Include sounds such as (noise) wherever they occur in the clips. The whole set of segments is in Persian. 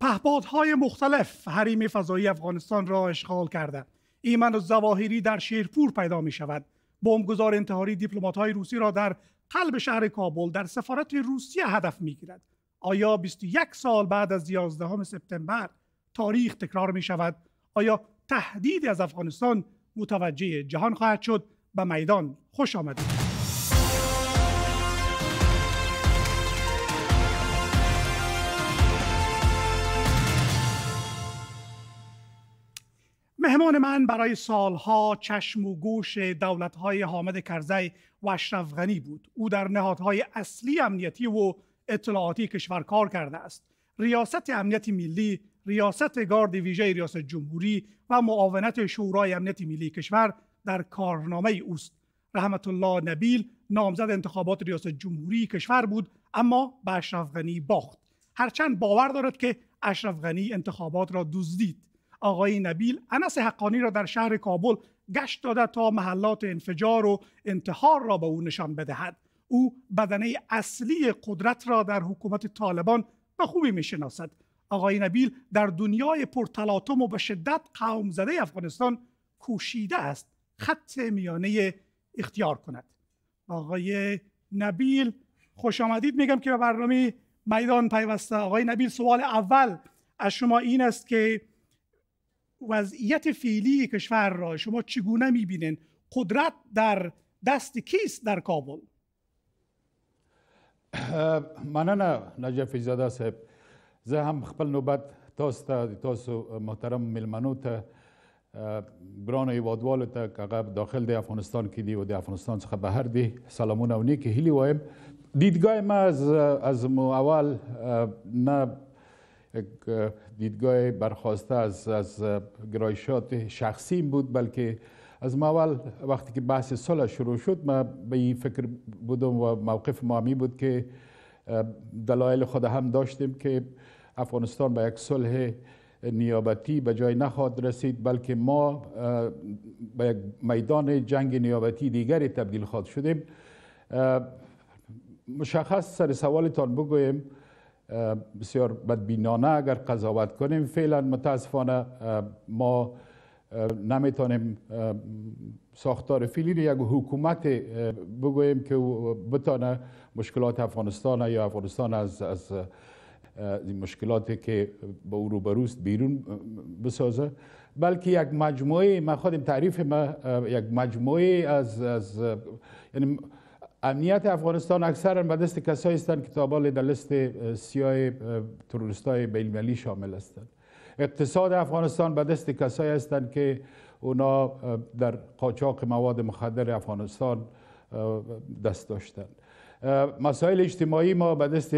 پهپادهای مختلف حریم فضایی افغانستان را اشغال کرده. ایمن و زواهری در شیرپور پیدا می شود بمبگذار انتحاری دیپلمات های روسی را در قلب شهر کابل در سفارت روسیه هدف می گیرد آیا 21 سال بعد از 11 سپتامبر تاریخ تکرار می شود آیا تهدیدی از افغانستان متوجه جهان خواهد شد به میدان خوش آمدید مهمان من برای سالها چشم و گوش دولتهای حامد کرزی و اشرف غنی بود او در نهادهای اصلی امنیتی و اطلاعاتی کشور کار کرده است ریاست امنیتی ملی ریاست گارد ویژه ریاست جمهوری و معاونت شورای امنیتی ملی کشور در کارنامه اوست رحمت الله نبیل نامزد انتخابات ریاست جمهوری کشور بود اما به اشرف غنی باخت هرچند باور دارد که اشرف غنی انتخابات را دزدید آقای نبیل انس حقانی را در شهر کابل گشت داده تا محلات انفجار و انتحار را به او نشان بدهد او بدنه اصلی قدرت را در حکومت طالبان به خوبی میشناسد آقای نبیل در دنیای پرتلاطم و به شدت قوم زده افغانستان کوشیده است خط میانه اختیار کند آقای نبیل خوش آمدید میگم که به برنامه میدان پیوسته آقای نبیل سوال اول از شما این است که وضعیت فعلی کشور را شما چگونه میبینین قدرت در دست کیست در کابل (clears throat) مننه نجف زاده صاحب زه هم خپل نوبت تاسو ته تاسو محترم ملمنو ته ګران هیوادوالو ته که داخل دی افغانستان کې دی او د افغانستان څخه بهر دی سلامونه او نیکه هیلی وایم دیدگاه ما از از اول نه دیدگاه برخواسته از, از گرایشات شخصی بود بلکه از ما اول وقتی که بحث صلح شروع شد ما به این فکر بودم و موقف ما بود که دلایل خود هم داشتیم که افغانستان به یک صلح نیابتی به جای نخواد رسید بلکه ما به یک میدان جنگ نیابتی دیگری تبدیل خواد شدیم مشخص سر سوالتان بگویم بسیار بدبینانه اگر قضاوت کنیم فعلا متاسفانه ما نمیتونیم ساختار فیلی یک حکومت بگوییم که بتانه مشکلات افغانستان یا افغانستان از, از مشکلاتی که با او روبروست بیرون بسازه بلکه یک مجموعه ما خودم تعریف ما یک مجموعه از, از یعنی امنیت افغانستان اکثرا به دست کسایی هستند که تابال در لیست سیای تروریستای بین‌المللی شامل هستند اقتصاد افغانستان به دست کسایی هستند که اونا در قاچاق مواد مخدر افغانستان دست داشتند مسائل اجتماعی ما به دست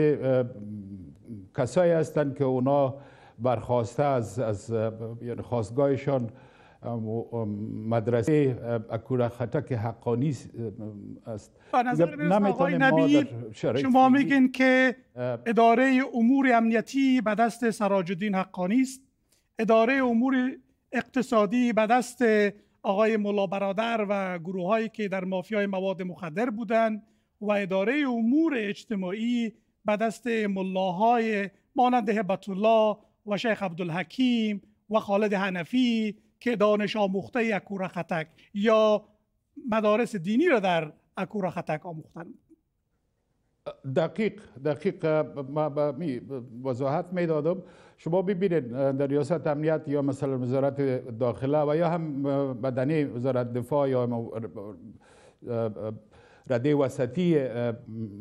کسایی هستند که اونا برخواسته از, از یعنی خواستگاهشان مدرسه اکورا که حقانی است به نظر آقای نبی شما میگین که اداره امور امنیتی به دست سراج الدین حقانی است اداره امور اقتصادی به دست آقای ملا برادر و گروه هایی که در مافیای مواد مخدر بودند و اداره امور اجتماعی به دست ملاهای مانند هبت الله و شیخ عبدالحکیم و خالد حنفی که دانش آموخته اکورا خطک یا مدارس دینی را در اکورا خطک آموختن دقیق دقیق ما می وضاحت می دادم شما ببینید در ریاست امنیت یا مثلا وزارت داخله و یا هم بدنی وزارت دفاع یا رده وسطی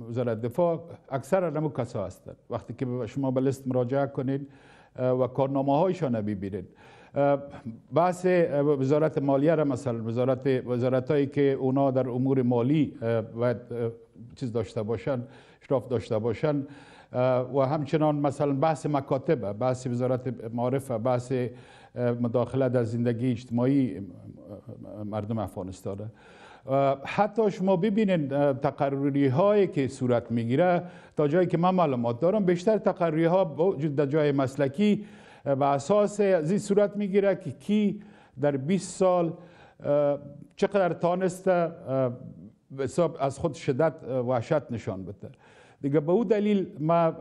وزارت دفاع اکثر نمو کسا هستند وقتی که شما به لیست مراجعه کنید و کارنامه هایشان ببینید بحث وزارت مالیه را مثلا وزارت هایی که اونا در امور مالی باید چیز داشته باشند اشراف داشته باشن و همچنان مثلا بحث مکاتب بحث وزارت معارف بحث مداخله در زندگی اجتماعی مردم افغانستانه حتی شما ببینید تقرری هایی که صورت میگیره تا جایی که من معلومات دارم بیشتر تقرری ها در جای مسلکی و اساس از این صورت میگیره که کی در 20 سال چقدر تانسته از خود شدت وحشت نشان بده دیگه به او دلیل ما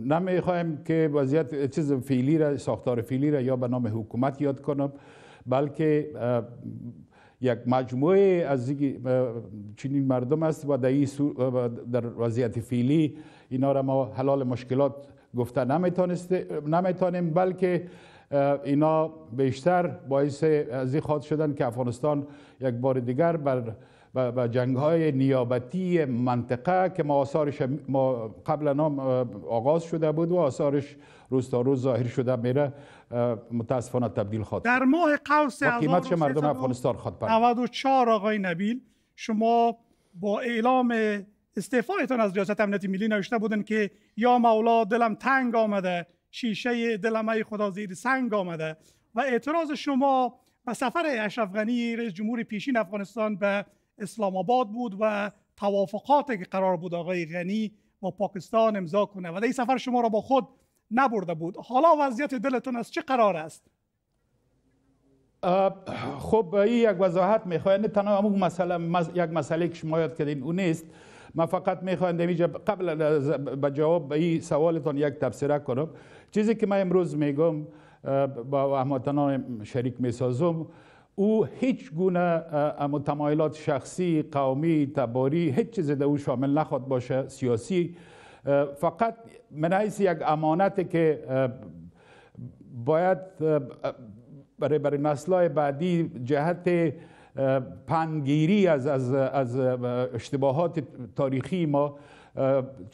نمیخوایم که وضعیت چیز فعلی را ساختار فعلی را یا به نام حکومت یاد کنم بلکه یک مجموعه از چنین مردم است و در, وضعیت فعلی اینا را ما حلال مشکلات گفته نمیتانیم بلکه اینا بیشتر باعث از این خواد شدن که افغانستان یک بار دیگر بر و جنگ های نیابتی منطقه که ما آثارش ما قبلا آغاز شده بود و آثارش روز تا روز ظاهر شده میره متاسفانه تبدیل خواهد در ماه قوس مردم افغانستان خواهد 94 آقای نبیل شما با اعلام استعفایتان از ریاست امنیتی ملی نوشته بودن که یا مولا دلم تنگ آمده شیشه دلمه خدا زیر سنگ آمده و اعتراض شما به سفر اشرف غنی رئیس جمهور پیشین افغانستان به اسلام آباد بود و توافقات که قرار بود آقای غنی با پاکستان امضا کنه و این سفر شما را با خود نبرده بود حالا وضعیت دلتون از چه قرار است خب این یک وضاحت نه تنها مسئله یک مسئله که شما یاد کردین اون نیست ما فقط میخوام جا قبل به جواب به این سوالتان یک تبصره کنم چیزی که من امروز میگم با هموطنان شریک میسازم او هیچ گونه تمایلات شخصی قومی تباری هیچ چیز در او شامل نخواد باشه سیاسی فقط منعیس یک امانت که باید برای برای نسلای بعدی جهت پنگیری از, از, از اشتباهات تاریخی ما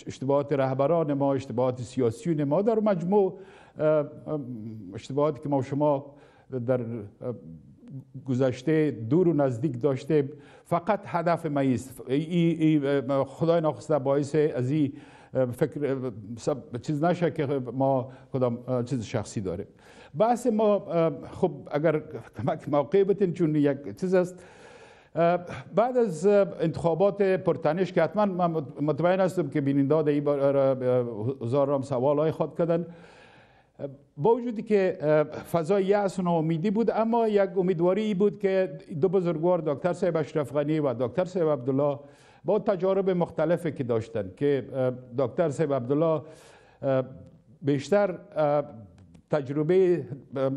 اشتباهات رهبران ما اشتباهات سیاسیون ما در مجموع اشتباهاتی که ما شما در گذشته دور و نزدیک داشته فقط هدف ما است خدای ناخواسته باعث از این فکر چیز نشه که ما کدام چیز شخصی داره. بحث ما خب اگر کمک موقع بتین چون یک چیز است بعد از انتخابات پرتنش که حتما من مطمئن هستم که بیننده در این هزار رام سوال های خود کردن با وجودی که فضای یأس و ناامیدی بود اما یک امیدواری بود که دو بزرگوار دکتر صاحب اشرف غنی و دکتر صاحب عبدالله با تجارب مختلفی که داشتن که دکتر سیب عبدالله بیشتر تجربه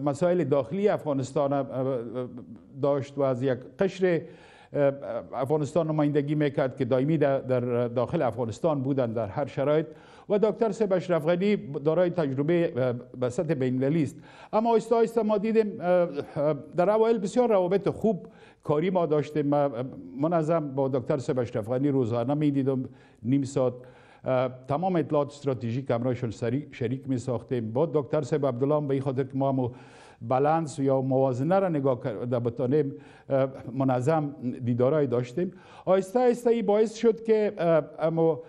مسائل داخلی افغانستان داشت و از یک قشر افغانستان نمایندگی میکرد که دائمی در داخل افغانستان بودند در هر شرایط و دکتر سیب اشرف غنی دارای تجربه به سطح بین است اما آیسته آیسته ما دیدیم در اوایل بسیار روابط خوب کاری ما داشتیم منظم با دکتر سبش غنی روزانه میدیدم نیم ساعت تمام اطلاعات استراتژیک همراهشون شریک می ساختیم با دکتر سب عبدالله به این خاطر که ما هم بالانس یا موازنه را نگاه کرده منظم دیدارای داشتیم آیسته آیسته باعث شد که اما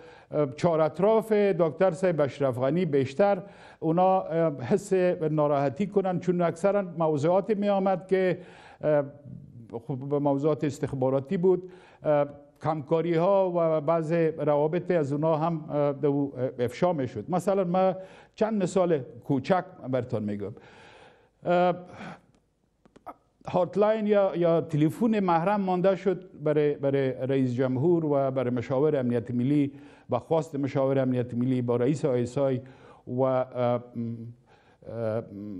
چهار اطراف دکتر صاحب بشرفغانی بیشتر اونا حس ناراحتی کنند چون اکثرا موضوعات می آمد که به موضوعات استخباراتی بود کمکاری ها و بعض روابط از اونا هم افشا می شد مثلا من چند مثال کوچک برتان میگم هاتلاین یا, یا تلفن محرم مانده شد برای, برای رئیس جمهور و برای مشاور امنیت ملی و خواست مشاور امنیت ملی با رئیس آیسای و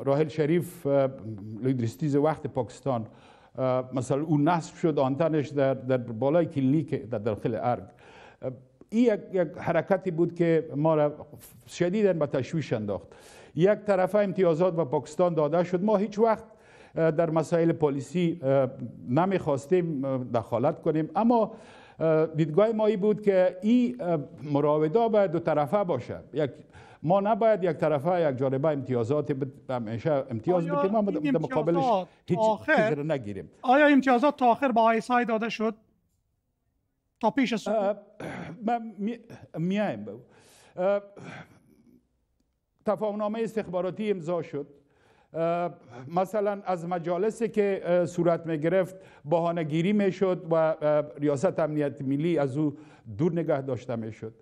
راهل شریف لیدرستیز وقت پاکستان مثلا او نصب شد آنتنش در, در بالای کلینیک در داخل ارگ این یک, حرکتی بود که ما را شدیدا به تشویش انداخت یک طرفه امتیازات به پاکستان داده شد ما هیچ وقت در مسائل پالیسی نمیخواستیم دخالت کنیم اما دیدگاه ما ای بود که این مراودا به دو طرفه باشه. یک ما نباید یک طرفه یک جانبه امتیازات همیشه امتیاز بدیم اما در مقابلش هیچ رو نگیریم آیا امتیازات تا آخر با آیسای داده شد تا پیش من میایم تفاهمنامه استخباراتی امضا شد مثلا از مجالسی که صورت می گرفت بهانه گیری می شد و ریاست امنیت ملی از او دور نگه داشته می شد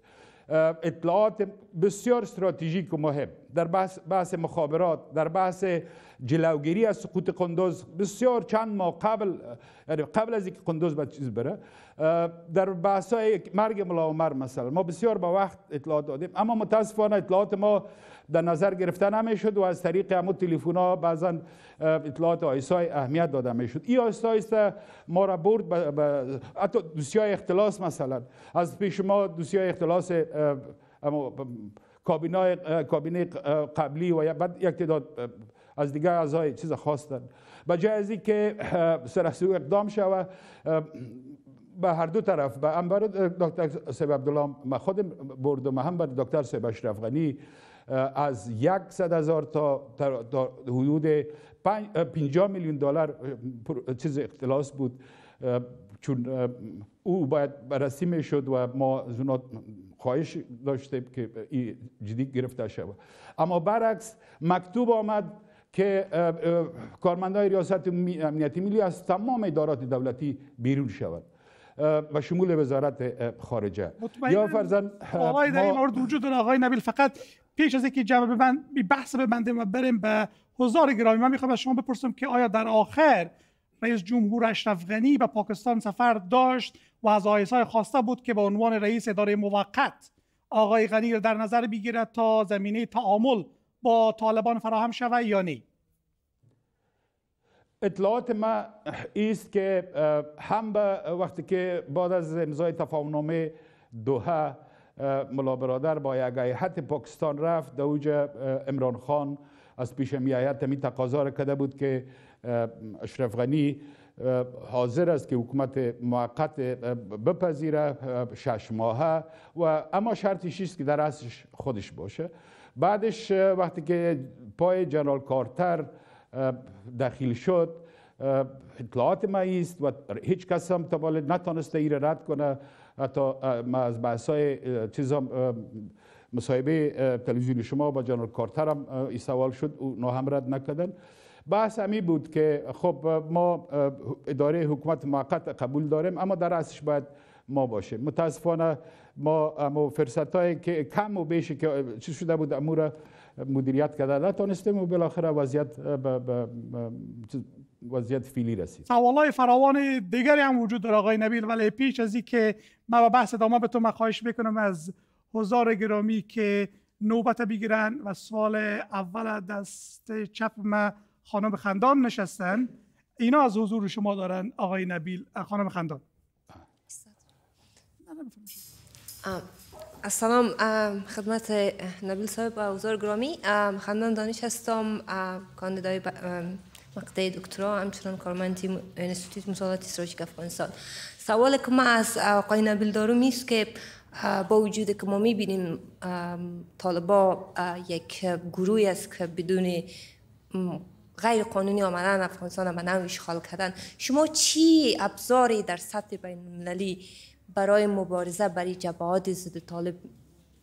اطلاعات بسیار استراتژیک و مهم در بحث, بحث مخابرات در بحث جلوگیری از سقوط قندوز بسیار چند ماه قبل یعنی قبل از اینکه قندوز به چیز بره در بحث های مرگ ملا عمر مثلا ما بسیار با وقت اطلاعات دادیم اما متاسفانه اطلاعات ما در نظر گرفته نمیشد و از طریق همو تلفن ها بعضا اطلاعات آیسای اهمیت داده میشد این آیستا آیستا ما را برد حتی دوسیه اختلاس مثلا از پیش ما دوسیه اختلاس کابینه قبلی و بعد یک تعداد از دیگر اعضای چیز خواستن به جای از که سرسو اقدام شود به هر دو طرف به هم دکتر سیب عبدالله ما خودم بردم هم بر دکتر سیب اشرف غنی از صد هزار تا, حدود پنجا میلیون دلار چیز اختلاس بود چون او باید بررسی شد و ما از خواهش داشتیم که جدی گرفته شود اما برعکس مکتوب آمد که کارمندای ریاست امنیتی ملی از تمام ادارات دولتی بیرون شود و شمول وزارت خارجه یا فرزن آقای در این مورد وجود آقای نبیل فقط پیش از اینکه من بی بحث ببندیم و بریم به حضار گرامی من میخوام از شما بپرسم که آیا در آخر رئیس جمهور اشرف غنی به پاکستان سفر داشت و از آیسای خواسته بود که به عنوان رئیس اداره موقت آقای غنی را در نظر بگیرد تا زمینه تعامل با طالبان فراهم شود یا نه اطلاعات ما است که هم به وقتی که بعد از امضای تفاهمنامه دوحه ملا برادر با یک هیئت پاکستان رفت اوج امران خان از پیش میایت می تقاضا کرده بود که اشرف غنی حاضر است که حکومت موقت بپذیره شش ماهه و اما شرطی است که در اصلش خودش باشه بعدش وقتی که پای جنرال کارتر دخیل شد اطلاعات ما و هیچ کس هم تا نتانسته ای رد کنه حتی ما از بحث های هم مصاحبه تلویزیونی شما با جنرال کارتر هم این سوال شد اونا هم رد نکردن بحث همی بود که خب ما اداره حکومت موقت قبول داریم اما در اصلش باید ما باشه متاسفانه ما امو فرصت های که کم و بیشی که چی شده بود امو مدیریت کرده نتانستیم و بالاخره وضعیت وضعیت فیلی رسید های فراوان دیگری هم وجود داره آقای نبیل ولی پیش از که من به بحث ادامه به تو مخواهش بکنم از هزار گرامی که نوبت بگیرن و سوال اول دست چپ ما خانم خندان نشستن اینا از حضور شما دارن آقای نبیل خانم خندان سلام خدمت نبیل صاحب و گرامی خاندان دانش هستم کاندیدای مقطع دکترا همچنان کارمند تیم انستیتوت مسالات افغانستان سوال که ما از آقای نبیل دارم است که با وجود که ما میبینیم طالبا یک گروه است که بدون غیر قانونی آمدن افغانستان و نوع اشغال کردن شما چی ابزاری در سطح بین المللی برای مبارزه برای جبهات ضد طالب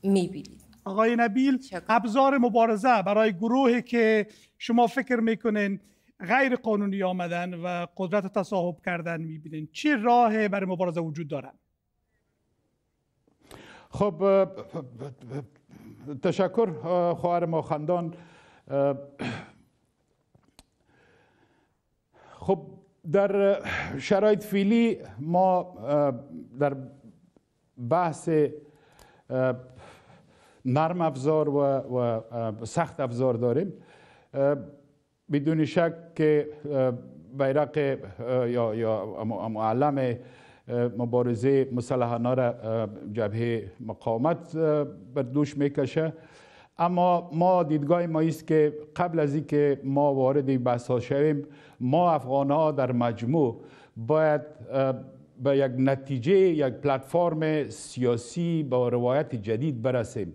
میبینید آقای نبیل شکر. ابزار مبارزه برای گروهی که شما فکر میکنین غیر قانونی آمدن و قدرت تصاحب کردن میبینین چه راه برای مبارزه وجود دارد؟ خب تشکر خواهر ما خاندان خب در شرایط فعلی ما در بحث نرم افزار و, سخت افزار داریم بدون شک که بیرق یا, یا معلم مبارزه مسلحانه را جبهه مقاومت بر دوش میکشه اما ما دیدگاه ما است که قبل از اینکه ما وارد این بحث ها شویم ما افغان ها در مجموع باید به یک نتیجه یک پلتفرم سیاسی با روایت جدید برسیم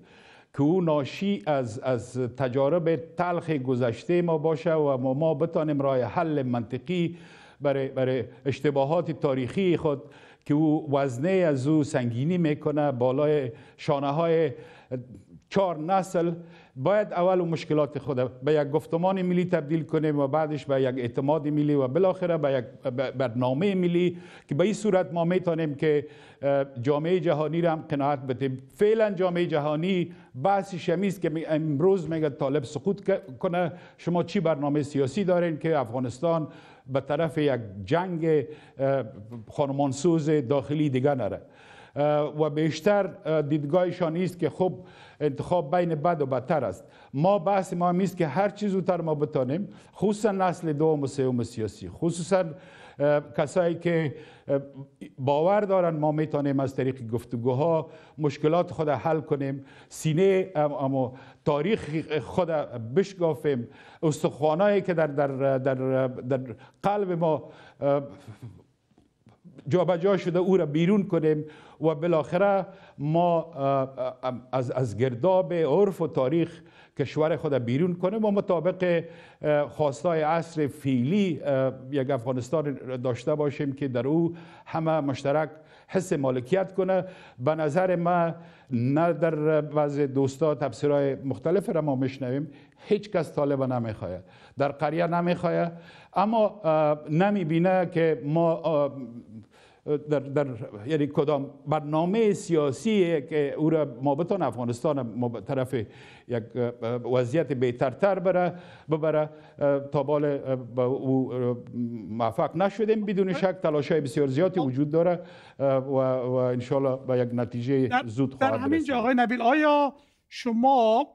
که او ناشی از, از تجارب تلخ گذشته ما باشه و ما, ما بتانیم راه حل منطقی برای, برای اشتباهات تاریخی خود که او وزنه از او سنگینی میکنه بالای شانه های چهار نسل باید اول مشکلات خود به یک گفتمان ملی تبدیل کنیم و بعدش به یک اعتماد ملی و بالاخره به یک برنامه ملی که به این صورت ما میتونیم که جامعه جهانی را هم قناعت بدیم فعلا جامعه جهانی بحث شمیز که امروز میگه طالب سقوط کنه شما چی برنامه سیاسی دارین که افغانستان به طرف یک جنگ خانمانسوز داخلی دیگه نره و بیشتر دیدگاهشان است که خب انتخاب بین بد و بدتر است ما بحث ما همیست که هر چیز زودتر ما بتانیم خصوصا نسل دوم و سیاسی خصوصا کسایی که باور دارن ما میتانیم از طریق گفتگوها مشکلات خود حل کنیم سینه اما تاریخ خود بشگافیم استخوانایی که در, در, در, در قلب ما جابجا شده او را بیرون کنیم و بالاخره ما از, از گرداب عرف و تاریخ کشور خود بیرون کنیم و مطابق خواستای عصر فیلی یک افغانستان داشته باشیم که در او همه مشترک حس مالکیت کنه به نظر ما نه در وضع دوستا تفسیرهای مختلف را ما میشنویم هیچ کس طالب نمیخواید در قریه نمیخواید اما نمیبینه که ما در, در یعنی کدام برنامه سیاسی که او را ما بتان افغانستان طرف یک وضعیت بهترتر بره ببره تا بال او موفق نشدیم بدون خب. شک تلاش های بسیار زیادی خب. وجود داره و, و انشالله به یک نتیجه زود خواهد در همین جا نبیل آیا شما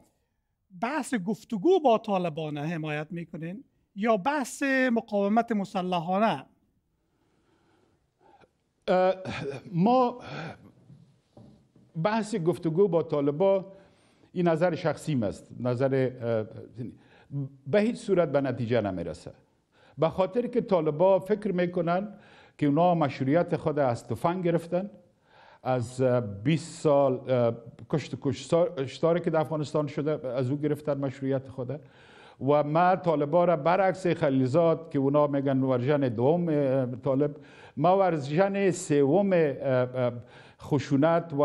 بحث گفتگو با طالبان حمایت میکنین یا بحث مقاومت مسلحانه ما بحث گفتگو با طالبا این نظر شخصیم است نظر به هیچ صورت به نتیجه نمیرسه به خاطر که طالبا فکر میکنن که اونا مشروعیت خود از تفنگ گرفتن از 20 سال کشت کشتاری که در افغانستان شده از او گرفتن مشروعیت خود و ما طالبا را برعکس خلیزات که اونا میگن ورژن دوم طالب ما ورژن سوم خشونت و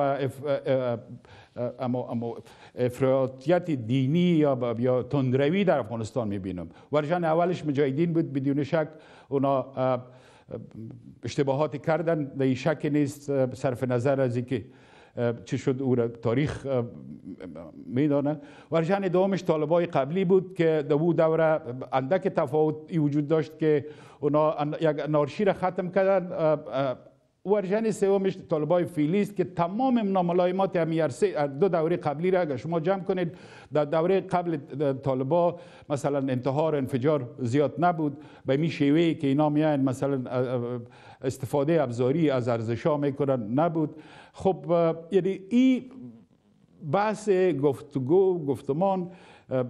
افراطیت دینی یا یا تندروی در افغانستان میبینم ورژن اولش مجاهدین بود بدون شک اونا اشتباهاتی کردن و شک نیست صرف نظر از اینکه چی شد او تاریخ میدانه ورژن دومش طالبای قبلی بود که در او دوره اندک تفاوتی وجود داشت که اونا یک نارشی را ختم کردن ورژن سومش طالبای فیلی است که تمام ناملایمات امیرسه دو دوره قبلی را اگر شما جمع کنید در دوره قبل طالبا مثلا انتحار انفجار زیاد نبود به می شیوه که اینا میان مثلا استفاده ابزاری از ارزشا میکنن نبود خب یعنی این بحث گفتگو گفتمان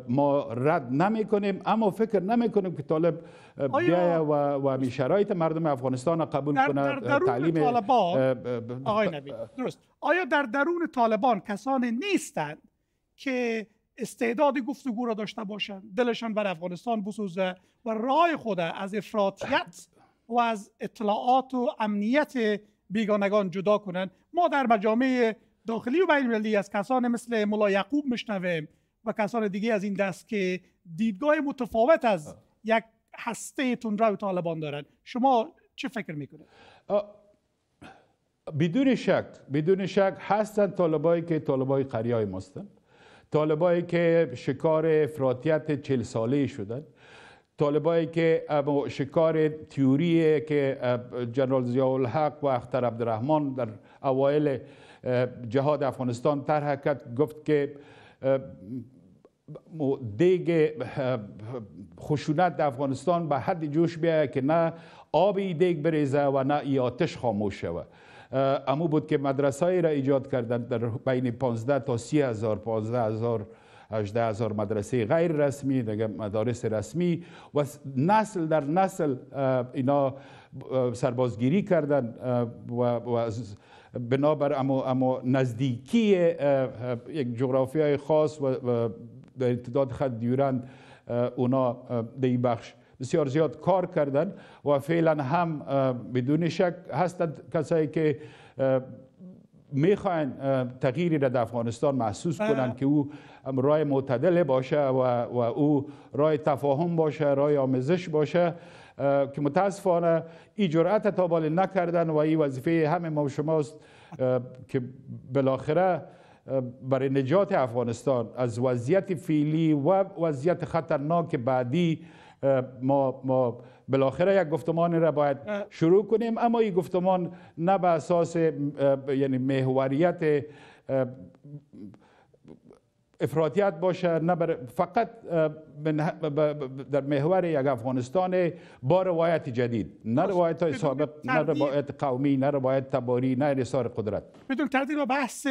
ما رد نمی کنیم اما فکر نمی کنیم که طالب بیای و, و شرایط مردم افغانستان قبول در کنه در درون تعلیم طالبان درست آیا در درون طالبان کسانی نیستند که استعداد گفتگو را داشته باشند دلشان بر افغانستان بسوزه و رای خود از افراطیت و از اطلاعات و امنیت بیگانگان جدا کنند ما در مجامع داخلی و بین از کسان مثل ملا یعقوب میشنویم و کسان دیگه از این دست که دیدگاه متفاوت از یک هسته تندرو طالبان دارن شما چه فکر میکنید بدون شک بدون شک هستن طالبایی که طالبای قریای ماستن طالبایی که شکار افراطیت چل ساله شدن طالبایی که شکار تیوری که جنرال الحق و اختر عبدالرحمن در اوایل جهاد افغانستان طرح کرد گفت که دیگ خشونت در افغانستان به حد جوش بیاید که نه آب دیگ بریزه و نه ای آتش خاموش شود امو بود که مدرسه را ایجاد کردند در بین 15 تا 30 هزار 15 هزار 18 هزار مدرسه غیر رسمی مدارس رسمی و نسل در نسل اینا سربازگیری کردن و, و بنابر اما, اما نزدیکی یک جغرافیای خاص و در امتداد خط دیورند اونا در این بخش بسیار زیاد کار کردن و فعلا هم بدون شک هستند کسایی که میخواین تغییری را در افغانستان محسوس کنند که او رای معتدل باشه و, و او رای تفاهم باشه رای آموزش باشه که متاسفانه این جرأت تا نکردن و این وظیفه همه ما شماست که بالاخره برای نجات افغانستان از وضعیت فعلی و وضعیت خطرناک بعدی ما, ما بالاخره یک گفتمان را باید شروع کنیم اما این گفتمان نه به اساس یعنی محوریت افراطیت باشه نه فقط در محور یک افغانستان با روایت جدید نه خب، روایت های نه روایت قومی نه روایت تباری نه رسار قدرت بدون تردید با بحث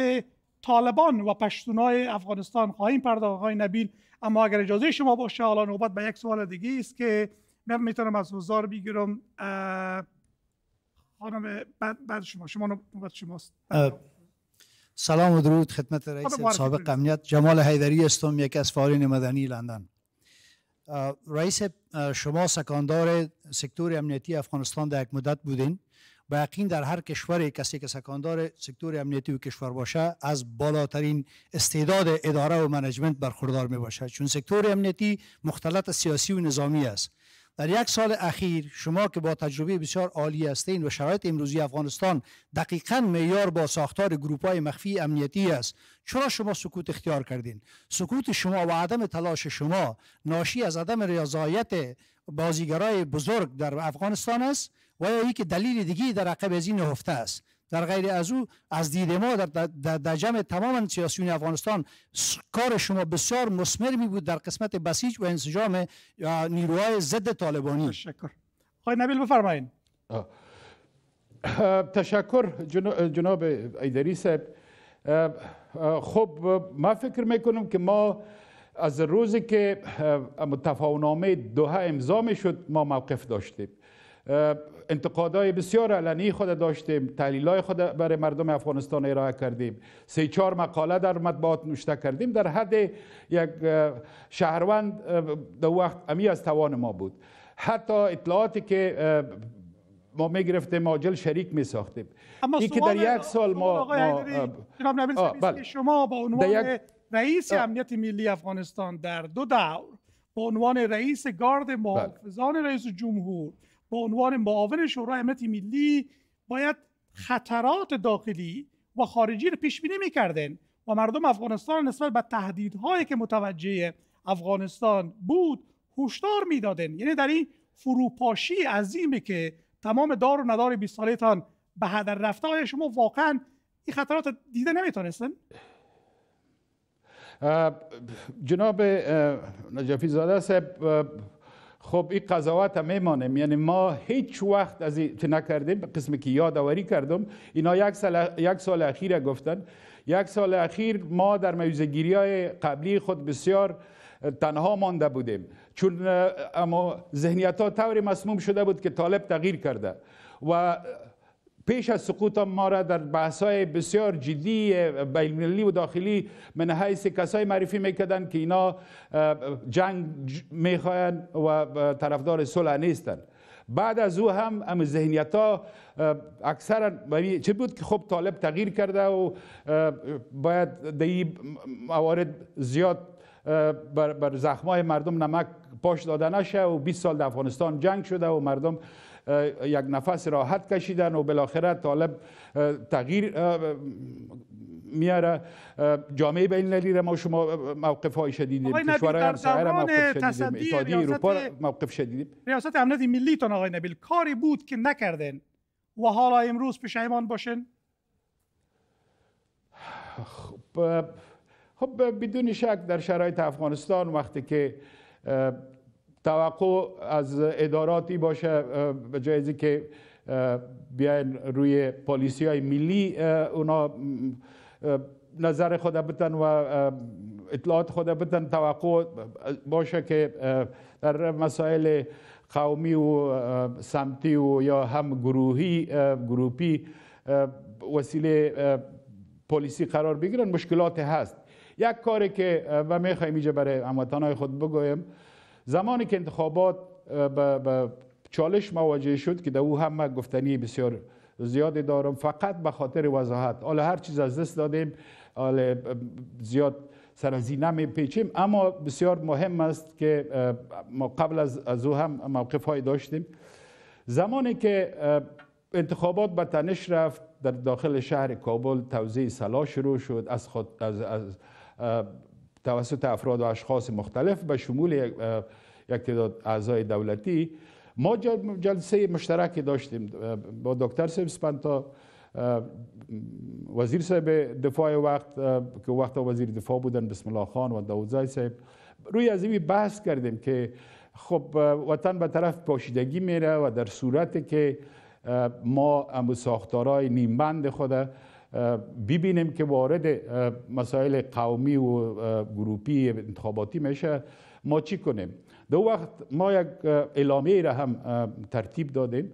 طالبان و پشتونای افغانستان خواهیم پرداخت آقای نبیل اما اگر اجازه شما باشه حالا نوبت به یک سوال دیگه است که من میتونم از وزار بگیرم خانم بعد, بعد شما شما نوبت شماست سلام و درود خدمت رئیس سابق امنیت جمال حیدری استم، یکی از فعالین مدنی لندن رئیس شما سکاندار سکتور امنیتی افغانستان در یک مدت بودین و یقین در هر کشور کسی که سکاندار سکتور امنیتی و کشور باشه از بالاترین استعداد اداره و منجمنت برخوردار می باشد چون سکتور امنیتی مختلط سیاسی و نظامی است در یک سال اخیر شما که با تجربه بسیار عالی هستین و شرایط امروزی افغانستان دقیقا میار با ساختار گروپ های مخفی امنیتی است چرا شما سکوت اختیار کردین سکوت شما و عدم تلاش شما ناشی از عدم رضایت بازیگرای بزرگ در افغانستان است و یا که دلیل دیگی در عقب از این نهفته است در غیر از او از دید ما در, در, جمع تمام سیاسیون افغانستان کار شما بسیار مسمر می بود در قسمت بسیج و انسجام نیروهای ضد طالبانی تشکر آقای نبیل بفرمایید تشکر جناب ایدری صاحب خب ما فکر میکنم که ما از روزی که متفاونامه دوها امضا می شد ما موقف داشتیم انتقادهای بسیار علنی خود داشتیم های خود برای مردم افغانستان ارائه کردیم سه چهار مقاله در مطبوعات نوشته کردیم در حد یک شهروند در وقت امی از توان ما بود حتی اطلاعاتی که ما می گرفتیم شریک می ساختیم اما که در یک سال ما, بله. شما با عنوان رئیس امنیت ملی افغانستان در دو دور به عنوان رئیس گارد بله. محافظان رئیس جمهور به عنوان معاون شورای امنیت ملی باید خطرات داخلی و خارجی رو پیش بینی میکردن و مردم افغانستان نسبت به تهدیدهایی که متوجه افغانستان بود هشدار میدادن یعنی در این فروپاشی عظیمی که تمام دار و ندار 20 سالتان به هدر رفته آیا شما واقعا این خطرات دیده نمیتونستن جناب نجفی زاده صاحب خب این قضاوت هم میمانیم یعنی ما هیچ وقت از این نکردیم قسمی که یادآوری کردم اینا یک سال, یک سال اخیر گفتن یک سال اخیر ما در مویزگیری های قبلی خود بسیار تنها مانده بودیم چون اما ذهنیت ها طوری مسموم شده بود که طالب تغییر کرده و پیش از سقوط ما را در بحث‌های بسیار جدی بین‌المللی و داخلی من حیث کسای معرفی میکردن که اینا جنگ میخواین و طرفدار صلح نیستن بعد از او هم ام ذهنیت ها اکثرا یعنی چه بود که خب طالب تغییر کرده و باید این موارد زیاد بر, بر زخمای مردم نمک پاش داده نشه و 20 سال در افغانستان جنگ شده و مردم یک نفس راحت کشیدن و بالاخره طالب تغییر میاره جامعه بین الالهی ما شما موقف های شدیدی موقف شدیدیم اروپا موقف شدیدی ریاست امنیت ملی تان آقای نبیل کاری بود که نکردن و حالا امروز پشیمان باشن خب،, خب بدون شک در شرایط افغانستان وقتی که توقع از اداراتی باشه به جایزی که بیاین روی پالیسی های ملی اونا نظر خود بتن و اطلاعات خود بتن توقع باشه که در مسائل قومی و سمتی و یا هم گروهی گروپی وسیله پلیسی قرار بگیرن مشکلات هست یک کاری که و میخوایم اینجا برای هموطنهای خود بگویم زمانی که انتخابات به چالش مواجه شد که در او هم گفتنی بسیار زیادی دارم فقط به خاطر وضاحت حالا هر چیز از دست دادیم حالا زیاد سرزی نمی پیچیم اما بسیار مهم است که ما قبل از او هم موقف های داشتیم زمانی که انتخابات به تنش رفت در داخل شهر کابل توزیع سلا شروع شد از, خود از, از توسط افراد و اشخاص مختلف به شمول یک تعداد اعضای دولتی ما جلسه مشترکی داشتیم با دکتر سیب سپنتا وزیر صاحب دفاع وقت که وقتا وزیر دفاع بودن بسم الله خان و زای صاحب روی از این بحث کردیم که خب وطن به طرف پاشیدگی میره و در صورت که ما امو ساختارای نیمبند خوده ببینیم که وارد مسائل قومی و گروپی انتخاباتی میشه ما چی کنیم دو وقت ما یک اعلامیه را هم ترتیب دادیم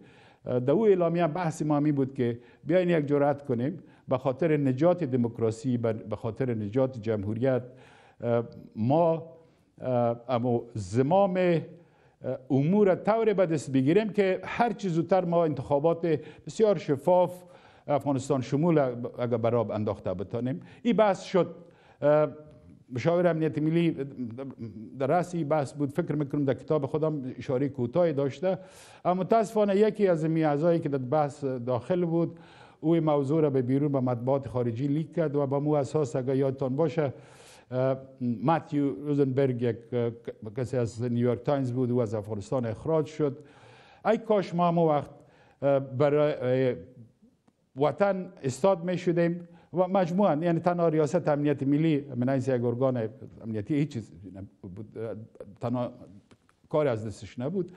در او اعلامیه بحث ما می بود که بیاین یک جرأت کنیم به خاطر نجات دموکراسی به خاطر نجات جمهوریت ما اما زمام امور طور به دست بگیریم که هر چی زودتر ما انتخابات بسیار شفاف افغانستان شمول اگر براب انداخته بتانیم این بحث شد مشاور امنیت ملی در رأس این بحث بود فکر میکنم در کتاب خودم اشاره کوتاهی داشته اما متاسفانه یکی از این اعضایی که در بحث داخل بود او موضوع را به بیرون به مطبوعات خارجی لیک کرد و به مو اساس اگر یادتان باشه ماتیو روزنبرگ یک کسی از نیویورک تایمز بود او از افغانستان اخراج شد ای کاش ما همو وقت برای وطن استاد می شدیم و مجموعا یعنی تنها ریاست امنیت ملی من از یک ارگان امنیتی هیچ تنها کار از دستش نبود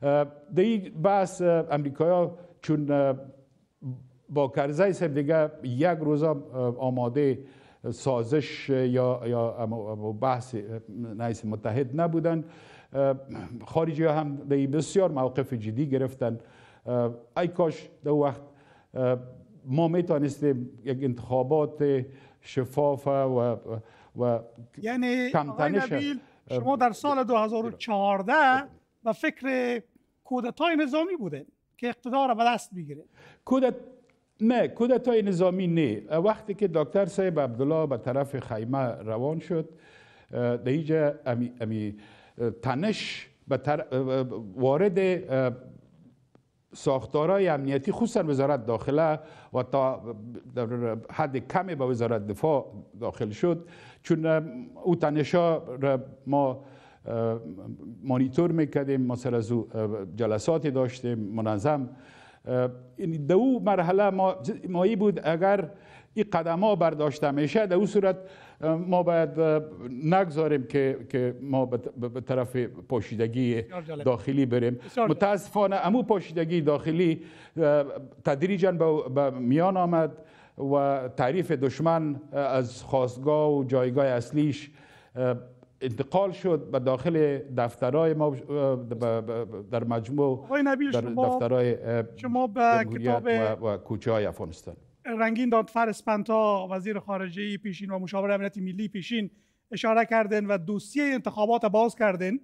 در این بحث امریکای ها چون با کرزی سب دیگه یک روزا آماده سازش یا یا بحث نیس متحد نبودن خارجی ها هم در بسیار موقف جدی گرفتن ای کاش در وقت ما میتونستیم یک انتخابات شفاف و و یعنی کمتنش شما در سال 2014 و فکر کودتای نظامی بوده که اقتدار به دست بگیره کودت نه کودتای نظامی نه وقتی که دکتر صاحب عبدالله به طرف خیمه روان شد در امی, امی تنش وارد ساختارهای امنیتی خصوصا وزارت داخله و تا در حد کمی به وزارت دفاع داخل شد چون او تنشا ما مانیتور میکردیم سر از جلساتی داشتیم منظم این او مرحله ما مایی بود اگر این قدم ها برداشته میشه در او صورت ما باید نگذاریم که, ما به طرف پاشیدگی داخلی بریم متاسفانه امو پاشیدگی داخلی تدریجا به میان آمد و تعریف دشمن از خواستگاه و جایگاه اصلیش انتقال شد به داخل دفترهای ما در مجموع در دفترهای شما به کتاب و کوچه های افغانستان رنگین داد فر اسپنتا وزیر خارجه پیشین و مشاور امنیت ملی پیشین اشاره کردن و دوسیه انتخابات باز کردن